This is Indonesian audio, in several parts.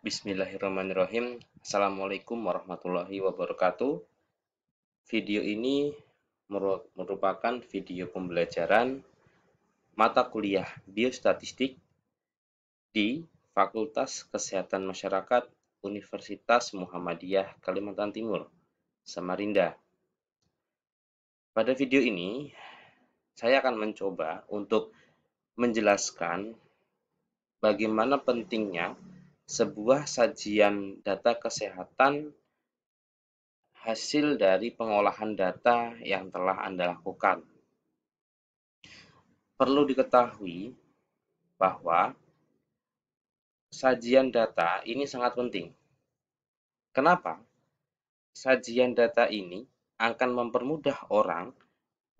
Bismillahirrahmanirrahim. Assalamualaikum warahmatullahi wabarakatuh. Video ini merupakan video pembelajaran mata kuliah biostatistik di Fakultas Kesehatan Masyarakat Universitas Muhammadiyah Kalimantan Timur, Samarinda. Pada video ini, saya akan mencoba untuk menjelaskan bagaimana pentingnya sebuah sajian data kesehatan hasil dari pengolahan data yang telah Anda lakukan. Perlu diketahui bahwa sajian data ini sangat penting. Kenapa? Sajian data ini akan mempermudah orang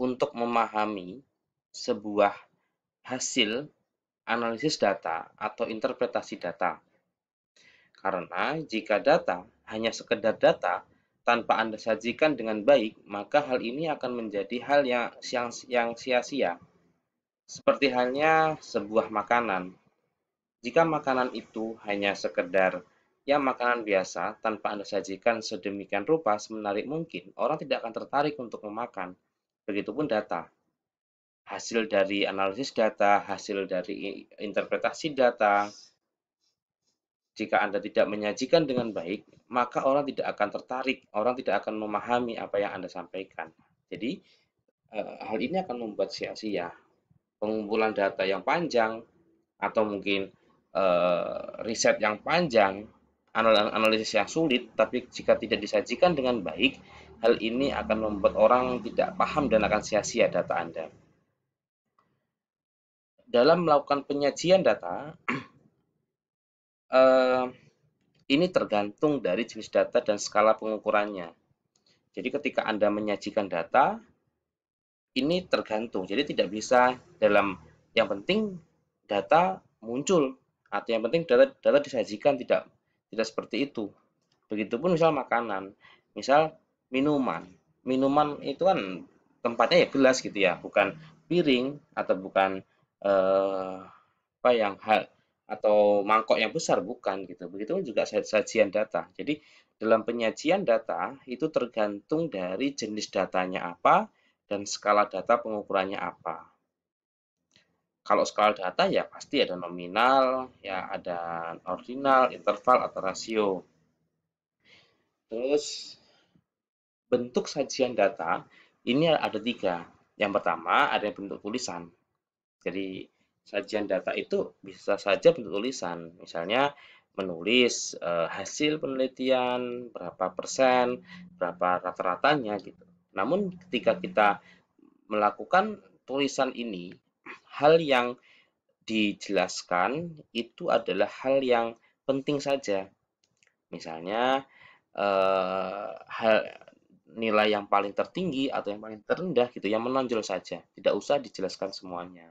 untuk memahami sebuah hasil analisis data atau interpretasi data karena jika data hanya sekedar data tanpa Anda sajikan dengan baik, maka hal ini akan menjadi hal yang yang sia-sia. Seperti halnya sebuah makanan. Jika makanan itu hanya sekedar ya makanan biasa tanpa Anda sajikan sedemikian rupa semenarik mungkin, orang tidak akan tertarik untuk memakan. Begitupun data. Hasil dari analisis data, hasil dari interpretasi data, jika Anda tidak menyajikan dengan baik, maka orang tidak akan tertarik, orang tidak akan memahami apa yang Anda sampaikan. Jadi, eh, hal ini akan membuat sia-sia pengumpulan data yang panjang atau mungkin eh, riset yang panjang, analisis yang sulit, tapi jika tidak disajikan dengan baik, hal ini akan membuat orang tidak paham dan akan sia-sia data Anda. Dalam melakukan penyajian data, eh, ini tergantung dari jenis data dan skala pengukurannya. Jadi ketika Anda menyajikan data, ini tergantung. Jadi tidak bisa dalam yang penting data muncul atau yang penting data data disajikan tidak tidak seperti itu. Begitupun misal makanan, misal minuman. Minuman itu kan tempatnya ya gelas gitu ya, bukan piring atau bukan eh, apa yang hal atau mangkok yang besar bukan gitu. Begitu juga sajian data. Jadi dalam penyajian data itu tergantung dari jenis datanya apa dan skala data pengukurannya apa. Kalau skala data ya pasti ada nominal, ya ada ordinal, interval atau rasio. Terus bentuk sajian data ini ada tiga. Yang pertama ada bentuk tulisan. Jadi sajian data itu bisa saja bentuk tulisan, misalnya menulis e, hasil penelitian berapa persen, berapa rata-ratanya gitu. Namun ketika kita melakukan tulisan ini, hal yang dijelaskan itu adalah hal yang penting saja. Misalnya e, hal nilai yang paling tertinggi atau yang paling terendah gitu yang menonjol saja, tidak usah dijelaskan semuanya.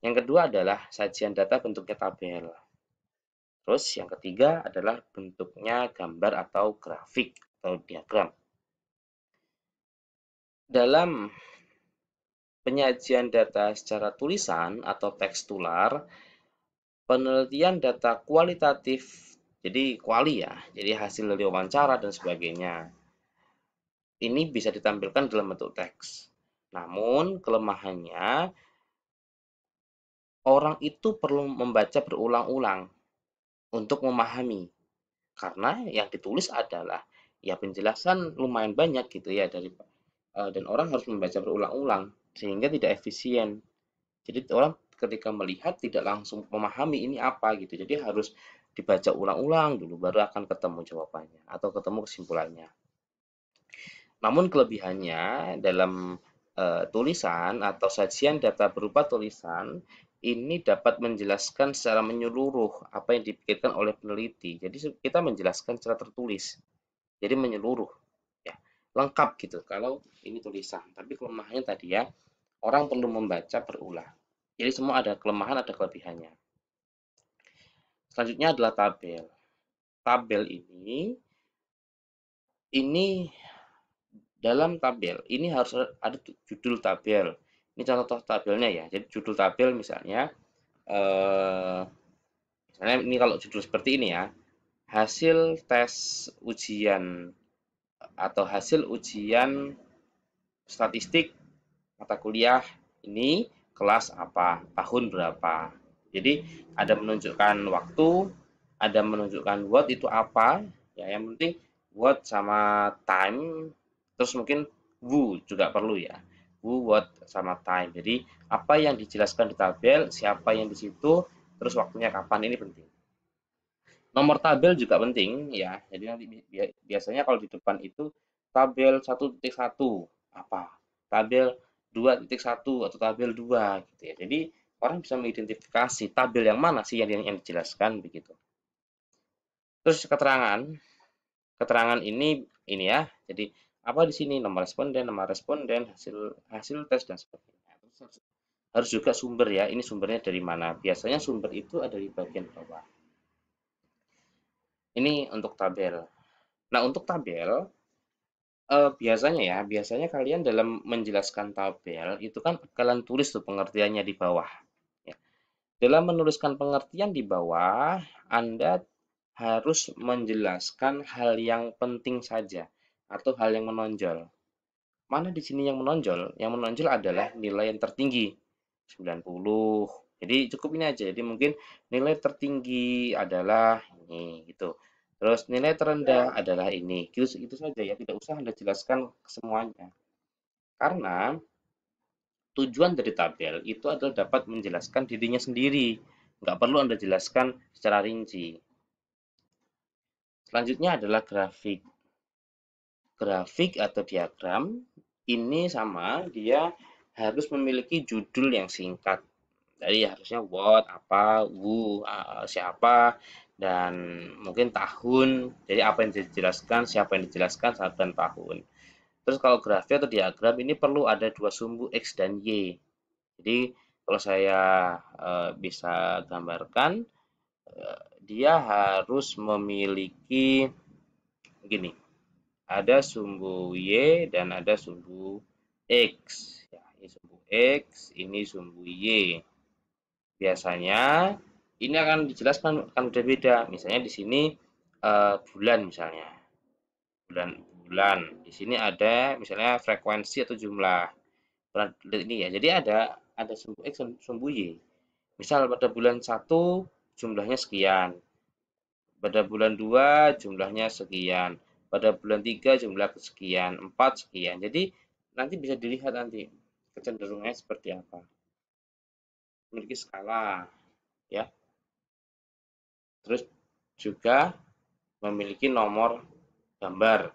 Yang kedua adalah sajian data bentuknya tabel. Terus yang ketiga adalah bentuknya gambar atau grafik atau diagram. Dalam penyajian data secara tulisan atau tekstular, penelitian data kualitatif, jadi kuali ya, jadi hasil dari wawancara dan sebagainya. Ini bisa ditampilkan dalam bentuk teks. Namun kelemahannya orang itu perlu membaca berulang-ulang untuk memahami. Karena yang ditulis adalah ya penjelasan lumayan banyak gitu ya dari eh, dan orang harus membaca berulang-ulang sehingga tidak efisien. Jadi orang ketika melihat tidak langsung memahami ini apa gitu. Jadi harus dibaca ulang-ulang dulu baru akan ketemu jawabannya atau ketemu kesimpulannya. Namun kelebihannya dalam e, tulisan atau sajian data berupa tulisan ini dapat menjelaskan secara menyeluruh apa yang dipikirkan oleh peneliti. Jadi kita menjelaskan secara tertulis. Jadi menyeluruh ya, lengkap gitu kalau ini tulisan. Tapi kelemahannya tadi ya, orang perlu membaca berulang. Jadi semua ada kelemahan, ada kelebihannya. Selanjutnya adalah tabel. Tabel ini ini dalam tabel ini harus ada judul tabel ini contoh tabelnya ya. Jadi judul tabel misalnya, eh, misalnya ini kalau judul seperti ini ya, hasil tes ujian atau hasil ujian statistik mata kuliah ini kelas apa, tahun berapa. Jadi ada menunjukkan waktu, ada menunjukkan what itu apa, ya yang penting what sama time, terus mungkin who juga perlu ya who, what, sama time. Jadi apa yang dijelaskan di tabel, siapa yang di situ, terus waktunya kapan ini penting. Nomor tabel juga penting ya. Jadi nanti biasanya kalau di depan itu tabel 1.1 apa? Tabel 2.1 atau tabel 2 gitu ya. Jadi orang bisa mengidentifikasi tabel yang mana sih yang, yang dijelaskan begitu. Terus keterangan, keterangan ini ini ya. Jadi apa di sini nomor responden, nomor responden, hasil hasil tes dan sebagainya. Harus juga sumber ya. Ini sumbernya dari mana? Biasanya sumber itu ada di bagian bawah. Ini untuk tabel. Nah, untuk tabel eh, biasanya ya, biasanya kalian dalam menjelaskan tabel itu kan kalian tulis tuh pengertiannya di bawah. Ya. Dalam menuliskan pengertian di bawah, Anda harus menjelaskan hal yang penting saja atau hal yang menonjol. Mana di sini yang menonjol? Yang menonjol adalah nilai yang tertinggi, 90. Jadi cukup ini aja. Jadi mungkin nilai tertinggi adalah ini gitu. Terus nilai terendah ya. adalah ini. Itu, itu saja ya, tidak usah Anda jelaskan semuanya. Karena tujuan dari tabel itu adalah dapat menjelaskan dirinya sendiri. Nggak perlu Anda jelaskan secara rinci. Selanjutnya adalah grafik grafik atau diagram ini sama dia harus memiliki judul yang singkat jadi harusnya what apa who siapa dan mungkin tahun jadi apa yang dijelaskan siapa yang dijelaskan saat dan tahun terus kalau grafik atau diagram ini perlu ada dua sumbu x dan y jadi kalau saya e, bisa gambarkan e, dia harus memiliki gini ada sumbu Y dan ada sumbu X. Ya, ini sumbu X, ini sumbu Y. Biasanya ini akan dijelaskan akan berbeda. Misalnya di sini uh, bulan misalnya. Bulan bulan. Di sini ada misalnya frekuensi atau jumlah. Ini ya. Jadi ada ada sumbu X dan sumbu Y. Misal pada bulan 1 jumlahnya sekian. Pada bulan 2 jumlahnya sekian pada bulan 3 jumlah sekian, 4 sekian. Jadi nanti bisa dilihat nanti kecenderungannya seperti apa. Memiliki skala ya. Terus juga memiliki nomor gambar.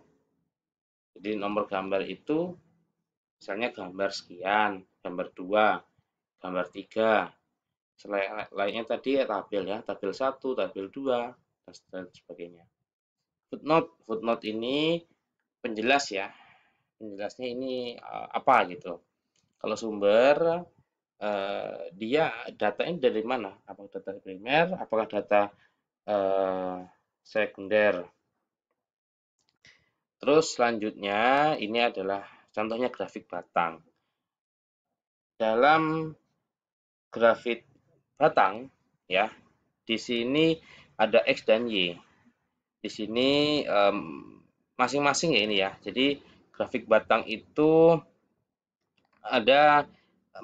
Jadi nomor gambar itu misalnya gambar sekian, gambar 2, gambar 3. Selain lainnya tadi ya tabel ya, tabel 1, tabel 2 dan sebagainya footnote footnote ini penjelas ya penjelasnya ini uh, apa gitu kalau sumber uh, dia datanya dari mana apakah data primer apakah data uh, sekunder terus selanjutnya ini adalah contohnya grafik batang dalam grafik batang ya di sini ada x dan y di sini masing-masing um, ya ini ya. Jadi grafik batang itu ada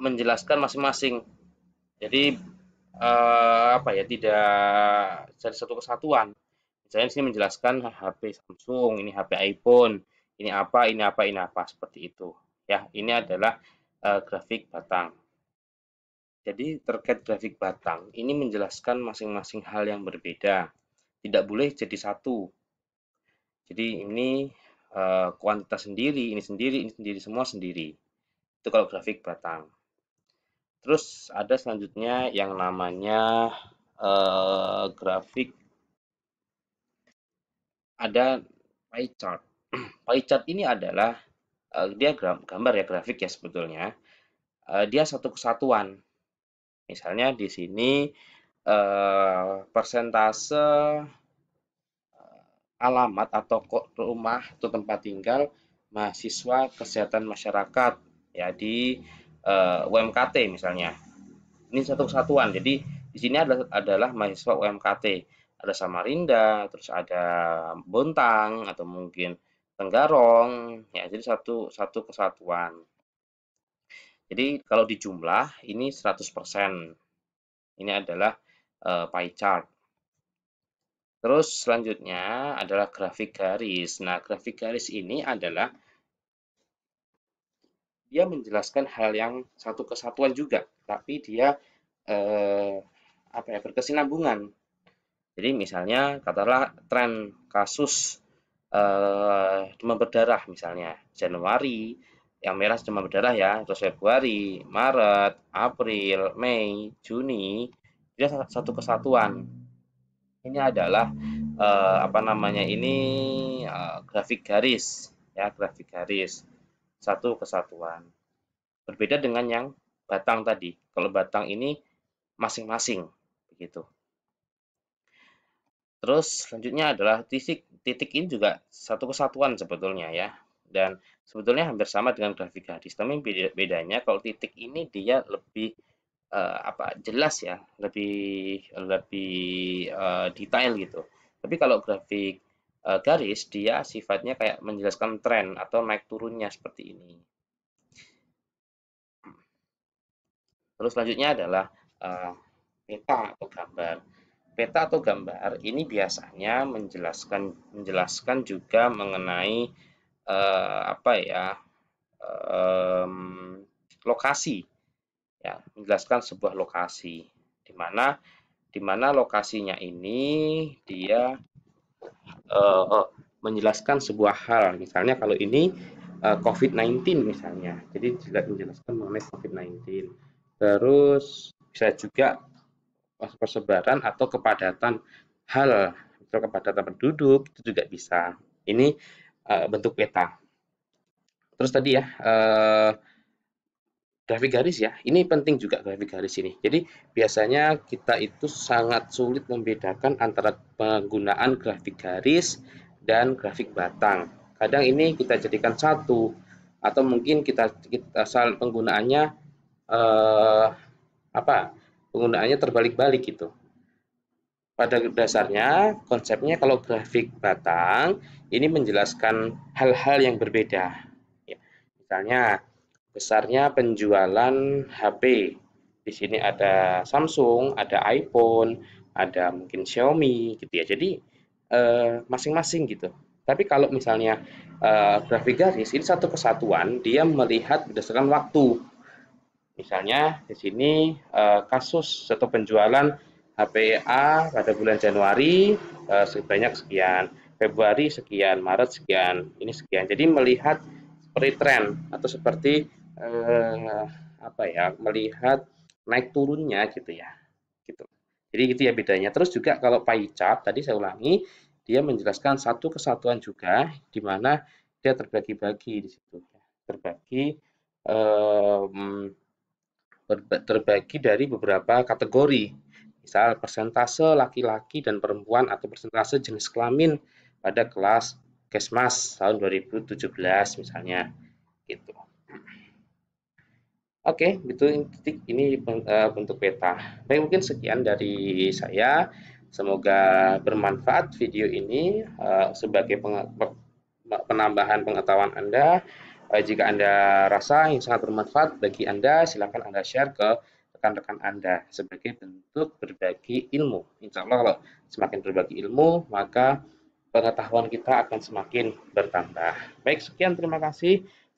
menjelaskan masing-masing. Jadi uh, apa ya tidak jadi satu kesatuan. Misalnya sini menjelaskan HP Samsung, ini HP iPhone, ini apa, ini apa, ini apa seperti itu. Ya, ini adalah uh, grafik batang. Jadi terkait grafik batang, ini menjelaskan masing-masing hal yang berbeda tidak boleh jadi satu. Jadi ini uh, kuantitas sendiri, ini sendiri, ini sendiri, semua sendiri. Itu kalau grafik batang. Terus ada selanjutnya yang namanya uh, grafik ada pie chart. pie chart ini adalah uh, dia gambar ya grafik ya sebetulnya. Uh, dia satu kesatuan. Misalnya di sini Eh, persentase eh, alamat atau rumah atau tempat tinggal mahasiswa kesehatan masyarakat ya di uh, eh, UMKT misalnya. Ini satu kesatuan. Jadi di sini adalah, adalah mahasiswa UMKT. Ada Samarinda, terus ada Bontang atau mungkin Tenggarong, ya jadi satu satu kesatuan. Jadi kalau di jumlah ini 100%. Ini adalah uh, pie chart. Terus selanjutnya adalah grafik garis. Nah, grafik garis ini adalah dia menjelaskan hal yang satu kesatuan juga, tapi dia eh, apa ya berkesinambungan. Jadi misalnya katakanlah tren kasus eh, demam berdarah misalnya Januari yang merah demam berdarah ya, terus Februari, Maret, April, Mei, Juni, dia satu kesatuan ini adalah uh, apa namanya ini uh, grafik garis ya grafik garis satu kesatuan berbeda dengan yang batang tadi kalau batang ini masing-masing begitu terus selanjutnya adalah titik titik ini juga satu kesatuan sebetulnya ya dan sebetulnya hampir sama dengan grafik garis tapi bedanya kalau titik ini dia lebih uh, apa jelas ya lebih lebih uh, detail gitu tapi kalau grafik uh, garis dia sifatnya kayak menjelaskan tren atau naik turunnya seperti ini Terus selanjutnya adalah uh, peta atau gambar. Peta atau gambar ini biasanya menjelaskan menjelaskan juga mengenai uh, apa ya um, lokasi ya menjelaskan sebuah lokasi di mana di mana lokasinya ini dia uh, menjelaskan sebuah hal misalnya kalau ini uh, eh, COVID-19 misalnya jadi tidak menjelaskan mengenai COVID-19 terus bisa juga persebaran atau kepadatan hal atau kepadatan penduduk itu juga bisa ini uh, bentuk peta terus tadi ya uh, grafik garis ya. Ini penting juga grafik garis ini. Jadi biasanya kita itu sangat sulit membedakan antara penggunaan grafik garis dan grafik batang. Kadang ini kita jadikan satu atau mungkin kita, kita asal penggunaannya eh, apa? Penggunaannya terbalik-balik gitu. Pada dasarnya konsepnya kalau grafik batang ini menjelaskan hal-hal yang berbeda. Ya, misalnya besarnya penjualan HP. Di sini ada Samsung, ada iPhone, ada mungkin Xiaomi gitu ya. Jadi eh, masing-masing eh, gitu. Tapi kalau misalnya eh, grafik garis ini satu kesatuan, dia melihat berdasarkan waktu. Misalnya di sini eh, kasus atau penjualan HPA pada bulan Januari eh, sebanyak sekian, Februari sekian, Maret sekian, ini sekian. Jadi melihat seperti tren atau seperti eh, apa ya melihat naik turunnya gitu ya gitu jadi itu ya bedanya terus juga kalau pie chart tadi saya ulangi dia menjelaskan satu kesatuan juga di mana dia terbagi-bagi di situ ya. terbagi eh, terbagi dari beberapa kategori misal persentase laki-laki dan perempuan atau persentase jenis kelamin pada kelas Kesmas tahun 2017 misalnya gitu. Oke, gitu itu titik ini untuk eh, peta. Baik, mungkin sekian dari saya. Semoga bermanfaat video ini eh, sebagai penambahan pengetahuan Anda. Eh, jika Anda rasa yang sangat bermanfaat bagi Anda, silakan Anda share ke rekan-rekan Anda sebagai bentuk berbagi ilmu. Insya Allah kalau semakin berbagi ilmu, maka pengetahuan kita akan semakin bertambah. Baik, sekian terima kasih.